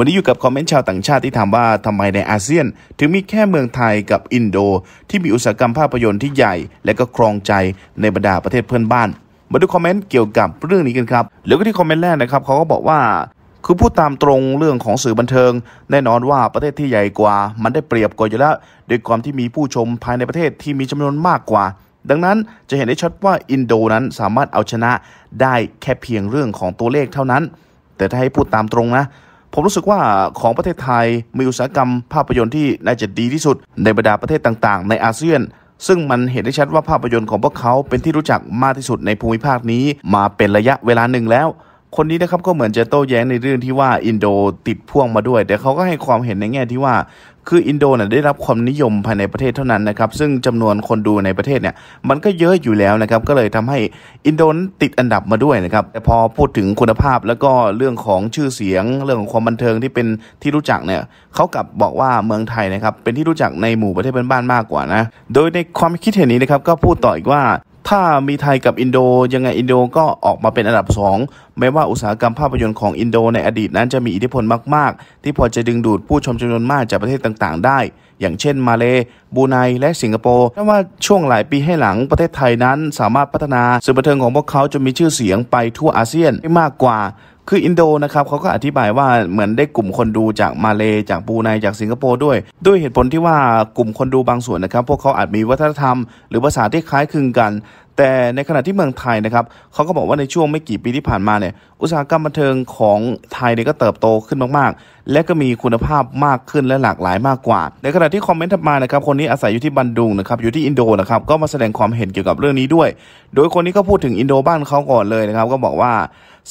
วันนี้อยู่กับคอมเมนต์ชาวต่างชาติที่ถามว่าทำไมในอาเซียน ถึงมีแค่เมืองไทยกับอินโด ที่มีอุตสาหกรรมภาพยนตร์ที่ใหญ่ และก็ครองใจในบรรดาประเทศเพื่อนบ้าน มาดูคอมเมนต์เกี่ยวกับเรื่องนี้กันครับแล้วก็ที่คอมเมนต์แรกนะครับเขาก็บอกว่า คือพูดตามตรงเรื่องของสื่อบันเทิง แน่นอนว่าประเทศที่ใหญ่กว่า มันได้เปรียบกว่าอยู่แล้วด้วยความที่มีผู้ชมภายในประเทศที่มีจำนวนมากกว่า ดังนั้นจะเห็นได้ชัดว่าอินโดนั้นสามารถเอาชนะได้แค่เพียงเรื่องของตัวเลขเท่านั้น แต่ถ้าให้พูดตามตรงนะผมรู้สึกว่าของประเทศไทยมีอุตสาหกรรมภาพยนตร์ที่น่าจะดีที่สุดในบรรดาประเทศต่างๆในอาเซียน ซึ่งมันเห็นได้ชัดว่าภาพยนตร์ของพวกเขาเป็นที่รู้จักมากที่สุดในภูมิภาคนี้มาเป็นระยะเวลาหนึ่งแล้วคนนี้นะครับก็เหมือนจะโต้แย้งในเรื่องที่ว่าอินโดติดพ่วงมาด้วยแต่เขาก็ให้ความเห็นในแง่ ที่ว่าคืออินโดนียได้รับความนิยมภายในประเทศเท่านั้นนะครับซึ่งจำนวนคนดูในประเทศเนี่ยมันก็เยอะอยู่แล้วนะครับก็เลยทำให้อินโดนติดอันดับมาด้วยนะครับแต่พอพูดถึงคุณภาพแล้วก็เรื่องของชื่อเสียง เรื่องของความบันเทิงที่เป็นที่รู้จักเนี่ยเขากลับบอกว่าเมืองไทยนะครับเป็นที่รู้จักในหมู่ประเทศเพื่อนบ้านมากกว่านะโดยในความคิดเห็นนี้นะครับก็พูดต่ออีกว่าถ้ามีไทยกับอินโดยังไงอินโดก็ออกมาเป็นอันดับ2แม้ว่าอุตสาหกรรมภาพยนตร์ของอินโดในอดีตนั้นจะมีอิทธิพลมากๆ ที่พอจะดึงดูดผู้ชมจำนวนมากจากประเทศต่างๆได้ อย่างเช่น มาเลเบูไนและสิงคโปร์แต่ว่าช่วงหลายปีให้หลังประเทศไทยนั้นสามารถพัฒนาสื่อบันเทิงของพวกเขาจนมีชื่อเสียงไปทั่วอาเซียนได้มากกว่าคืออินโดนะครับเขาก็อธิบายว่าเหมือนได้กลุ่มคนดูจากมาเล จากปูไนจากสิงคโปร์ด้วย ด้วยเหตุผลที่ว่ากลุ่มคนดูบางส่วนนะครับ พวกเขาอาจมีวัฒนธรรมหรือภาษาที่คล้ายคลึงกัน แต่ในขณะที่เมืองไทยนะครับเขาก็บอกว่าในช่วงไม่กี่ปีที่ผ่านมาเนี่ยอุตสาหกรรมบันเทิงของไทยเนี่ยก็เติบโตขึ้นมาก ๆ และก็มีคุณภาพมากขึ้นและหลากหลายมากกว่า ในขณะที่คอมเมนต์ถัดมานะครับคนนี้อาศัยอยู่ที่บันดุงนะครับอยู่ที่อินโดนะครับก็มาแสดงความเห็นเกี่ยวกับเรื่องนี้ด้วย โดยคนนี้ก็พูดถึงอินโดบ้านเขาก่อนเลยนะครับ ก็บอกว่า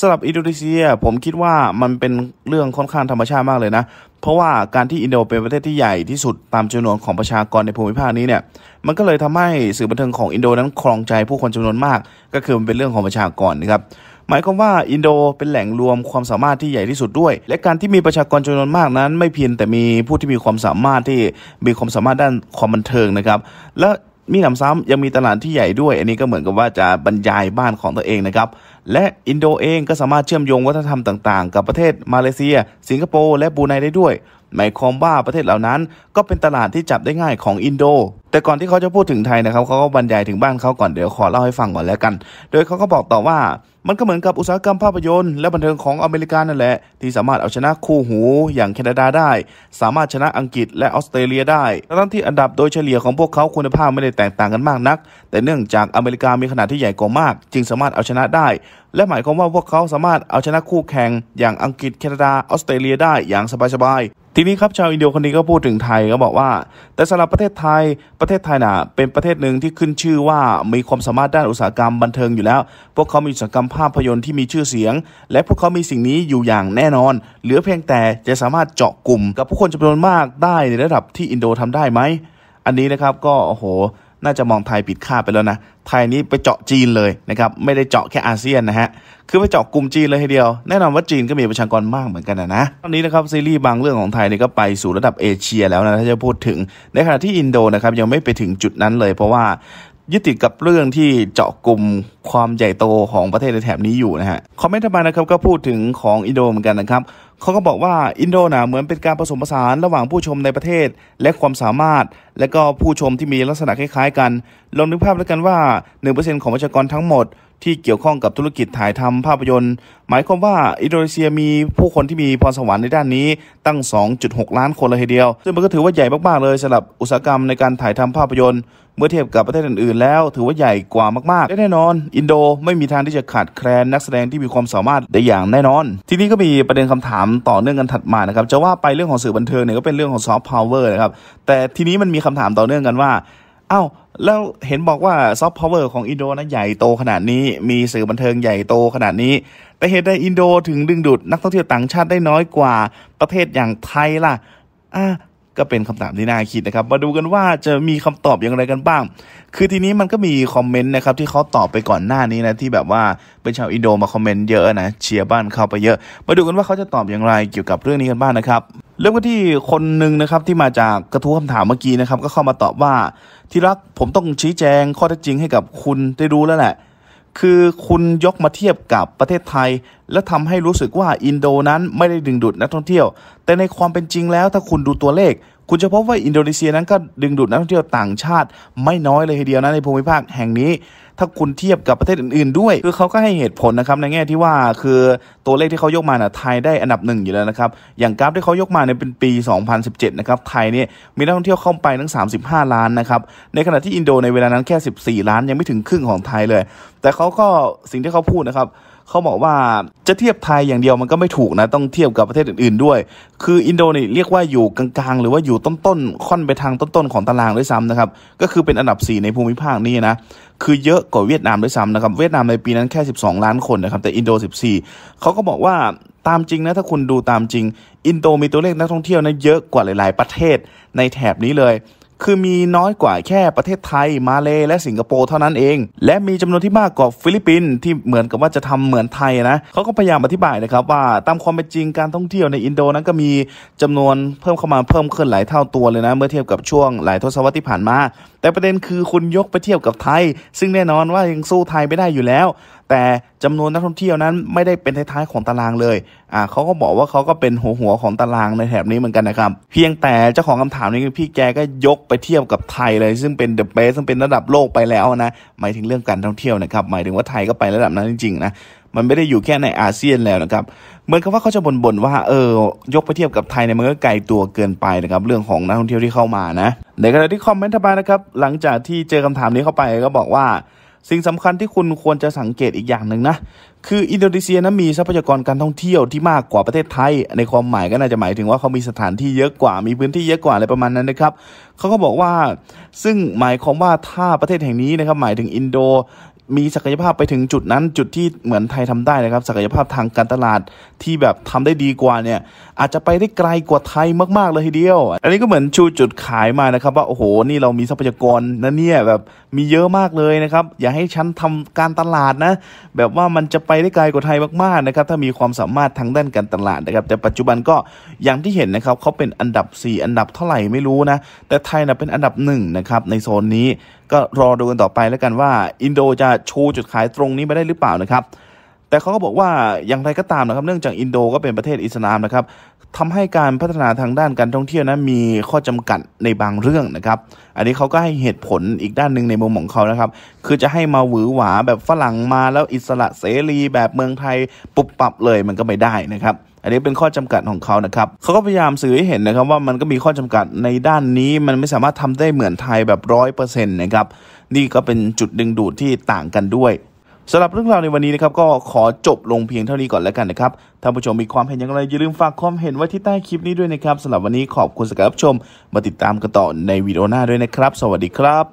สำหรับอินโดนีเซียผมคิดว่ามันเป็นเรื่องค่อนข้างธรรมชาติมากเลยนะเพราะว่าการที่อินโดเป็นประเทศที่ใหญ่ที่สุดตามจำนวนของประชากรในภูมิภาคนี้เนี่ยมันก็เลยทำให้สื่อบันเทิงของอินโดนั้นครองใจผู้คนจำนวนมากก็คือมันเป็นเรื่องของประชากรนะครับหมายความว่าอินโดเป็นแหล่งรวมความสามารถที่ใหญ่ที่สุดด้วย และการที่มีประชากรจำนวนมากนั้นไม่เพียงแต่มีผู้ที่มีความสามารถที่มีความสามารถด้านความบันเทิงนะครับและมีหนำซ้ำยังมีตลาดที่ใหญ่ด้วย อันนี้ก็เหมือนกับว่าจะบรรยายบ้านของตัวเองนะครับ และอินโดเองก็สามารถเชื่อมโยงวัฒนธรรมต่างๆ กับประเทศมาเลเซีย สิงคโปร์และบูไนได้ด้วยหมายความว่าประเทศเหล่านั้นก็เป็นตลาดที่จับได้ง่ายของอินโดแต่ก่อนที่เขาจะพูดถึงไทยนะครับเขาก็บรรยายถึงบ้านเขาก่อนเดี๋ยวขอเล่าให้ฟังก่อนแล้วกัน โดยเขาก็บอกต่อว่า มันก็เหมือนกับอุตสาหกรรมภาพยนตร์และบันเทิงของอเมริกานั่นแหละ ที่สามารถเอาชนะคู่หูอย่างแคนาดาได้ สามารถชนะอังกฤษและออสเตรเลียได้ทั้งที่อันดับโดยเฉลี่ยของพวกเขาคุณภาพไม่ได้แตกต่างกันมากนัก แต่เนื่องจากอเมริกามีขนาดที่ใหญ่กว่ามาก จึงสามารถเอาชนะได้ และหมายความว่าพวกเขาสามารถเอาชนะคู่แข่งอย่างอังกฤษแคนาดาออสเตรเลียได้อย่างสบายๆทีนี้ครับชาวอินเดียคนนี้ก็พูดถึงไทยก็บอกว่า แต่สำหรับประเทศไทยประเทศไทยนะ่ะเป็นประเทศหนึ่งที่ขึ้นชื่อว่ามีความสามารถด้านอุตสาหกรรมบันเทิงอยู่แล้ว พวกเขามีอุตสาหกรรมภาพยนตร์ที่มีชื่อเสียง และพวกเขามีสิ่งนี้อยู่อย่างแน่นอน เหลือเพียงแต่จะสามารถเจาะกลุ่ม กับผู้คนจำนวนมากได้ในระดับที่อินโดทำได้ไหมอันนี้นะครับก็โอ้โหน่าจะมองไทยผิดคาดไปแล้วนะ ไทยนี้ไปเจาะจีนเลยนะครับ ไม่ได้เจาะแค่อาเซียนนะฮะ คือไปเจาะกลุ่มจีนเลยทีเดียว แน่นอนว่าจีนก็มีประชากรมากเหมือนกันนะนะตอนนี้นะครับซีรีส์บางเรื่องของไทยนี่ก็ไปสู่ระดับเอเชียแล้วนะ ถ้าจะพูดถึงในขณะที่อินโดนะครับยังไม่ไปถึงจุดนั้นเลย เพราะว่ายึดติดกับเรื่องที่เจาะกลุ่มความใหญ่โตของประเทศในแถบนี้อยู่นะฮะ คอมเมนต์ท้งหมานะครับก็พูดถึงของอินโดเหมือนกันนะครับเขาก็บอกว่าอินโดนะเหมือนเป็นการผสมผสานระหว่างผู้ชมในประเทศและความสามารถ และก็ผู้ชมที่มีลักษณะคล้ายๆกันลองนึกภาพแล้วกันว่า 1%ของประชากรทั้งหมดที่เกี่ยวข้องกับธุรกิจถ่ายทำภาพยนตร์ หมายความว่าอินโดนีเซียมีผู้คนที่มีพรสวรรค์ในด้านนี้ ตั้ง 2.6 ล้านคนเลยทีเดียวซึ่งมันก็ถือว่าใหญ่มากๆ เลยสำหรับอุตสาหกรรมในการถ่ายทำภาพยนตร์เมื่อเทียบกับประเทศอื่นๆ แล้วถือว่าใหญ่กว่ามากๆและแน่นอน อินโดไม่มีทางที่จะขาดแคลนนักแสดงที่มีความสามารถได้อย่างแน่นอน ทีนี้ก็มีประเด็นคำถามต่อเนื่องกันถัดมานะครับจะว่าไปเรื่องของสื่อบันเทิงเนี่ยก็เป็นเรื่องของซอฟต์พาวเวอร์นะครับแต่ทีนี้มันมีคำถามต่อเนื่องกันว่าอ้าวแล้วเห็นบอกว่าซอฟต์พาวเวอร์ของอินโดนะใหญ่โตขนาดนี้มีสื่อบันเทิงใหญ่โตขนาดนี้แต่เหตุใดอินโด ถึงดึงดูดนักท่องเที่ยวต่างชาติได้น้อยกว่าประเทศอย่างไทยล่ะอ่าก็เป็นคำถามที่น่าคิดนะครับมาดูกันว่าจะมีคำตอบอย่างไรกันบ้าง คือทีนี้มันก็มีคอมเมนต์นะครับที่เขาตอบไปก่อนหน้านี้นะที่แบบว่าเป็นชาวอินโดมาคอมเมนต์เยอะนะเชียร์บ้านเขาไปเยอะมาดูกันว่าเขาจะตอบอย่างไรเกี่ยวกับเรื่องนี้กันบ้างนะครับเริ่มกันที่คนหนึ่งนะครับที่มาจากกระทู้คำถามเมื่อกี้นะครับก็เข้ามาตอบว่าที่รักผมต้องชี้แจง ข้อเท็จจริงให้กับคุณได้รู้แล้วแหละคือคุณยกมาเทียบกับประเทศไทย และทำให้รู้สึกว่าอินโดนั้นไม่ได้ดึงดูดนักท่องเที่ยว แต่ในความเป็นจริงแล้วถ้าคุณดูตัวเลข คุณจะพบว่าอินโดนีเซียนั้นก็ดึงดูดนักท่องเที่ยวต่างชาติ ไม่น้อยเลยทีเดียวนะในภูมิภาคแห่งนี้ถ้าคุณเทียบกับประเทศอื่น ๆ ด้วย คือเขาก็ให้เหตุผลนะครับ ในแง่ที่ว่าคือตัวเลขที่เขายกมาเนี่ยไทยได้อันดับหนึ่งอยู่แล้วนะครับ อย่างกราฟที่เขายกมาเนี่ยเป็นปี 2017 นะครับ ไทยเนี่ยมีนักท่องเที่ยวเข้าไป ทั้ง 35 ล้านนะครับ ในขณะที่อินโดในเวลานั้นแค่ 14 ล้านยังไม่ถึงครึ่งของไทยเลย แต่เขาก็สิ่งที่เขาพูดนะครับเขาบอกว่าจะเทียบไทยอย่างเดียวมันก็ไม่ถูกนะต้องเทียบกับประเทศอื่น ๆด้วย คืออินโดนีเรียกว่าอยู่กลางๆ หรือว่าอยู่ต้นๆค่อนไปทางต้นๆของตารางด้วยซ้ำนะครับก็คือเป็นอันดับ4ในภูมิภาคนี้นะคือเยอะกว่าเวียดนามด้วยซ้ำนะครับเวียดนามในปีนั้นแค่ 12ล้านคนนะครับแต่อินโด14เขาก็บอกว่าตามจริงนะถ้าคุณดูตามจริง อินโดมีตัวเลขนักท่องเที่ยวนะเยอะกว่าหลายๆประเทศในแถบนี้เลยคือมีน้อยกว่าแค่ประเทศไทย มาเลและสิงคโปร์เท่านั้นเอง และมีจำนวนที่มากกว่าฟิลิปปินส์ที่เหมือนกับว่าจะทำเหมือนไทยนะเขาก็พยายามอธิบายนะครับว่า ตามความเป็นจริงการท่องเที่ยวในอินโดนั้นก็มีจำนวนเพิ่มเข้ามาเพิ่มขึ้นหลายเท่าตัวเลยนะ เมื่อเทียบกับช่วงหลายทศวรรษที่ผ่านมา แต่ประเด็นคือคุณยกไปเทียบกับไทย ซึ่งแน่นอนว่ายังสู้ไทยไม่ได้อยู่แล้วแต่จำนวนนักท่องเที่ยวนั้นไม่ได้เป็นท้ายๆของตารางเลย อ่าเขาก็บอกว่าเขาก็เป็นหัวหัวของตารางในแถบนี้เหมือนกันนะครับ เพียงแต่เจ้าของคำถามนี้พี่แกก็ยกไปเทียบกับไทยเลย ซึ่งเป็นเดอะเบสซึ่งเป็นระดับโลกไปแล้วนะ หมายถึงเรื่องการท่องเที่ยวนะครับ หมายถึงว่าไทยก็ไประดับนั้นจริงๆนะมันไม่ได้อยู่แค่ในอาเซียนแล้วนะครับเหมือนกับว่าเขาจะบ่นๆว่า เออ ยกไปเทียบ กับไทยเนี่ยมันก็ไกลตัวเกินไปนะครับเรื่องของนักท่องเที่ยวที่เข้ามานะในขณะที่คอมเมนต์ทบานะครับหลังจากที่เจอคำถามนี้เข้าไปก็บอกว่าสิ่งสำคัญที่คุณควรจะสังเกตอีกอย่างหนึ่งนะ คืออินโดนีเซียนะมีทรัพยากรการท่องเที่ยวที่มากกว่าประเทศไทย ในความหมายก็น่าจะหมายถึงว่าเขามีสถานที่เยอะกว่า มีพื้นที่เยอะกว่าอะไรประมาณนั้นนะครับ เขาก็บอกว่า ซึ่งหมายความว่าถ้าประเทศแห่งนี้นะครับหมายถึงอินโดมีศักยภาพไปถึงจุดนั้นจุดที่เหมือนไทยทำได้นะครับ ศักยภาพทางการตลาดที่แบบทำได้ดีกว่าเนี่ย อาจจะไปได้ไกลกว่าไทยมากๆเลยทีเดียว อันนี้ก็เหมือนชูจุดขายมานะครับว่าโอ้โหนี่เรามีทรัพยากรนะเนี่ยแบบมีเยอะมากเลยนะครับ อย่าให้ฉันทำการตลาดนะ แบบว่ามันจะไปได้ไกลกว่าไทยมากๆนะครับ ถ้ามีความสามารถทางด้านการตลาดนะครับ แต่ปัจจุบันก็อย่างที่เห็นนะครับเขาเป็นอันดับ4อันดับเท่าไหร่ไม่รู้นะ แต่ไทยนะเป็นอันดับ1นะครับ ในโซนนี้ก็รอดูกันต่อไปแล้วกันว่า อินโดจะชูจุดขายตรงนี้ไปได้หรือเปล่านะครับ แต่เขาก็บอกว่าอย่างไรก็ตามนะครับเนื่องจากอินโดก็เป็นประเทศอิสลามนะครับทำให้การพัฒนาทางด้านการท่องเที่ยวนะมีข้อจำกัดในบางเรื่องนะครับ อันนี้เขาก็ให้เหตุผลอีกด้านหนึ่งในมุมของเขานะครับ คือจะให้มาหวือหวาแบบฝรั่งมาแล้วอิสระเสรีแบบเมืองไทยปุบปับเลยมันก็ไม่ได้นะครับอันนี้เป็นข้อจำกัดของเขานะครับ เขาก็พยายามสื่อให้เห็นนะครับว่ามันก็มีข้อจำกัดในด้านนี้มันไม่สามารถทำได้เหมือนไทยแบบร้อยเปอร์เซ็นต์นะครับ นี่ก็เป็นจุดดึงดูดที่ต่างกันด้วยสำหรับเรื่องราวในวันนี้นะครับก็ขอจบลงเพียงเท่านี้ก่อนแล้วกันนะครับ ท่านผู้ชมมีความเห็นอย่างไรอย่าลืมฝากความเห็นไว้ที่ใต้คลิปนี้ด้วยนะครับสำหรับวันนี้ขอบคุณสำหรับชม มาติดตามกันต่อในวิดีโอหน้าด้วยนะครับ สวัสดีครับ